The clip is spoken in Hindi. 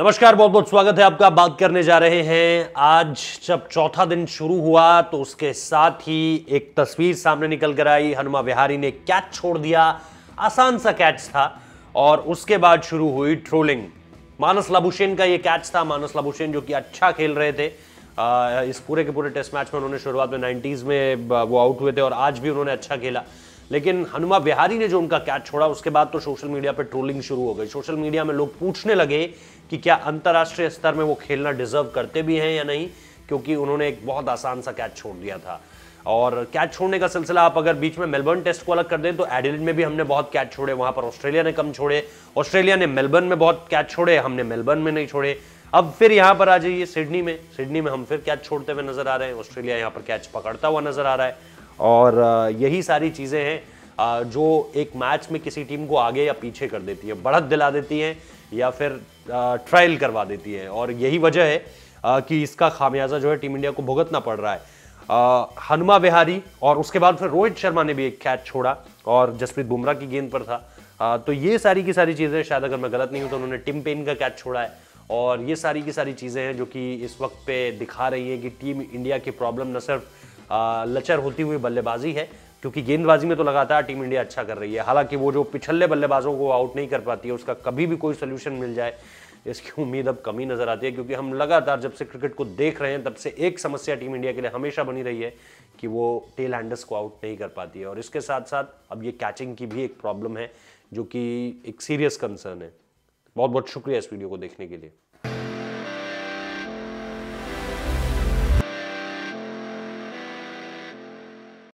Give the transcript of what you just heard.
नमस्कार बहुत बहुत स्वागत है आपका बात करने जा रहे हैं आज जब चौथा दिन शुरू हुआ तो उसके साथ ही एक तस्वीर सामने निकल कर आई हनुमा विहारी ने कैच छोड़ दिया आसान सा कैच था और उसके बाद शुरू हुई ट्रोलिंग मानस लाभूषेन का ये कैच था मानस लाभूषेन जो कि अच्छा खेल रहे थे आ, इस पूरे के पूरे टेस्ट मैच में उन्होंने शुरुआत में नाइन्टीज़ में वो आउट हुए थे और आज भी उन्होंने अच्छा खेला लेकिन हनुमा बिहारी ने जो उनका कैच छोड़ा उसके बाद तो सोशल मीडिया पर ट्रोलिंग शुरू हो गई सोशल मीडिया में लोग पूछने लगे कि क्या अंतर्राष्ट्रीय स्तर में वो खेलना डिजर्व करते भी हैं या नहीं क्योंकि उन्होंने एक बहुत आसान सा कैच छोड़ दिया था और कैच छोड़ने का सिलसिला आप अगर बीच में मेलबर्न टेस्ट को अलग कर दें तो एडिलेड में भी हमने बहुत कैच छोड़े वहां पर ऑस्ट्रेलिया ने कम छोड़े ऑस्ट्रेलिया ने मेलबर्न में बहुत कैच छोड़े हमने मेलबर्न में नहीं छोड़े अब फिर यहाँ पर आ जाइए सिडनी में सिडनी में हम फिर कैच छोड़ते हुए नजर आ रहे हैं ऑस्ट्रेलिया यहाँ पर कैच पकड़ता हुआ नजर आ रहा है और यही सारी चीज़ें हैं जो एक मैच में किसी टीम को आगे या पीछे कर देती है बढ़त दिला देती है या फिर ट्रायल करवा देती है और यही वजह है कि इसका खामियाजा जो है टीम इंडिया को भुगतना पड़ रहा है हनुमा विहारी और उसके बाद फिर रोहित शर्मा ने भी एक कैच छोड़ा और जसप्रीत बुमराह की गेंद पर था तो ये सारी की सारी चीज़ें शायद अगर मैं गलत नहीं हूँ तो उन्होंने टिम पेन का कैच छोड़ा है और ये सारी की सारी चीज़ें हैं जो कि इस वक्त पे दिखा रही हैं कि टीम इंडिया की प्रॉब्लम न सिर्फ लचर होती हुई बल्लेबाजी है क्योंकि गेंदबाजी में तो लगातार टीम इंडिया अच्छा कर रही है हालांकि वो जो पिछले बल्लेबाजों को आउट नहीं कर पाती है उसका कभी भी कोई सोल्यूशन मिल जाए इसकी उम्मीद अब कमी नज़र आती है क्योंकि हम लगातार जब से क्रिकेट को देख रहे हैं तब से एक समस्या टीम इंडिया के लिए हमेशा बनी रही है कि वो टेल हैंडर्स को आउट नहीं कर पाती है और इसके साथ साथ अब ये कैचिंग की भी एक प्रॉब्लम है जो कि एक सीरियस कंसर्न है बहुत बहुत शुक्रिया इस वीडियो को देखने के लिए